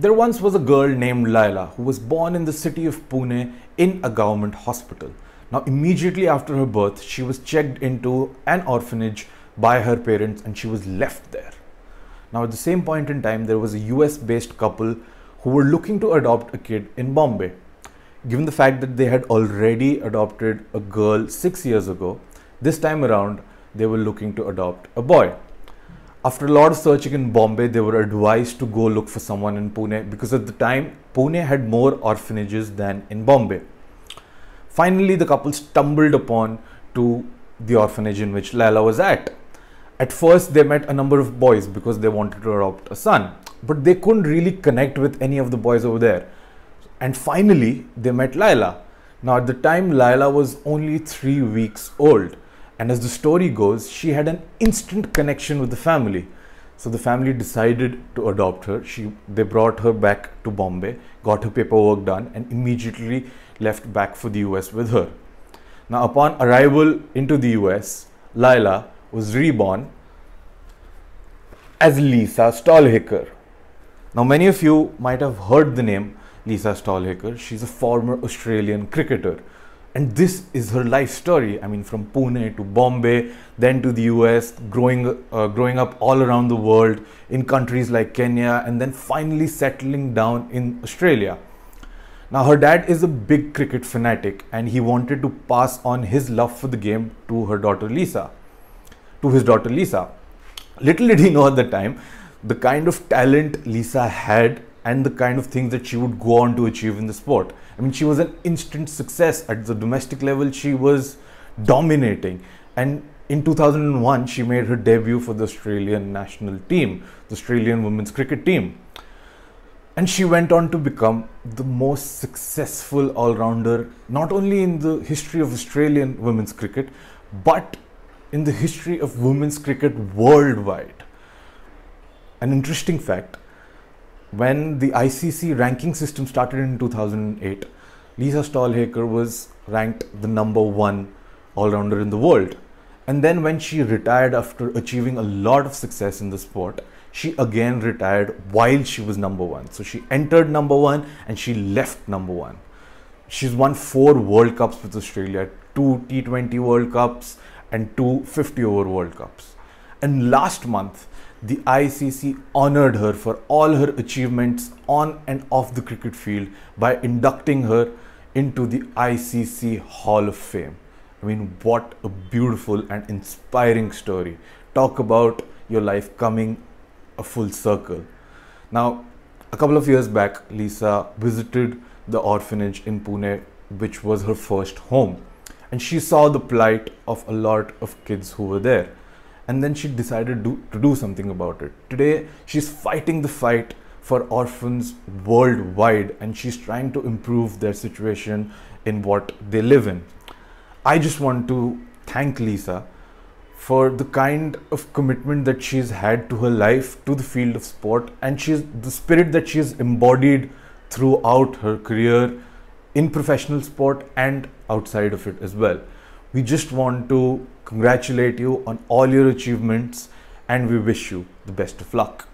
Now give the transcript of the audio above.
There once was a girl named Laila who was born in the city of Pune in a government hospital. Now, immediately after her birth, she was checked into an orphanage by her parents and she was left there. Now, at the same point in time, there was a US based couple who were looking to adopt a kid in Bombay. Given the fact that they had already adopted a girl six years ago, this time around they were looking to adopt a boy after a lot of searching in Bombay, they were advised to go look for someone in Pune because at the time Pune had more orphanages than in Bombay. Finally, the couple stumbled upon to the orphanage in which Lala was at. At first, they met a number of boys because they wanted to adopt a son, but they couldn't really connect with any of the boys over there. And finally, they met Lila. Now, at the time, Lila was only three weeks old. And as the story goes, she had an instant connection with the family. So the family decided to adopt her. She, they brought her back to Bombay, got her paperwork done, and immediately left back for the US with her. Now, upon arrival into the US, Lila was reborn as Lisa Stallhacker. Now, many of you might have heard the name Lisa Stallhacker. She's a former Australian cricketer and this is her life story i mean from pune to bombay then to the us growing uh, growing up all around the world in countries like kenya and then finally settling down in australia now her dad is a big cricket fanatic and he wanted to pass on his love for the game to her daughter lisa to his daughter lisa little did he know at the time the kind of talent lisa had and the kind of things that she would go on to achieve in the sport. I mean, she was an instant success at the domestic level. She was dominating. And in 2001, she made her debut for the Australian national team, the Australian women's cricket team. And she went on to become the most successful all rounder, not only in the history of Australian women's cricket, but in the history of women's cricket worldwide. An interesting fact when the ICC ranking system started in 2008, Lisa Stahlhaker was ranked the number one all rounder in the world. And then, when she retired after achieving a lot of success in the sport, she again retired while she was number one. So, she entered number one and she left number one. She's won four World Cups with Australia two T20 World Cups and two 50 over World Cups. And last month, the ICC honored her for all her achievements on and off the cricket field by inducting her into the ICC Hall of Fame. I mean, what a beautiful and inspiring story. Talk about your life coming a full circle. Now, a couple of years back, Lisa visited the orphanage in Pune, which was her first home, and she saw the plight of a lot of kids who were there and then she decided do, to do something about it. Today, she's fighting the fight for orphans worldwide and she's trying to improve their situation in what they live in. I just want to thank Lisa for the kind of commitment that she's had to her life, to the field of sport, and she's the spirit that she's embodied throughout her career in professional sport and outside of it as well. We just want to congratulate you on all your achievements and we wish you the best of luck.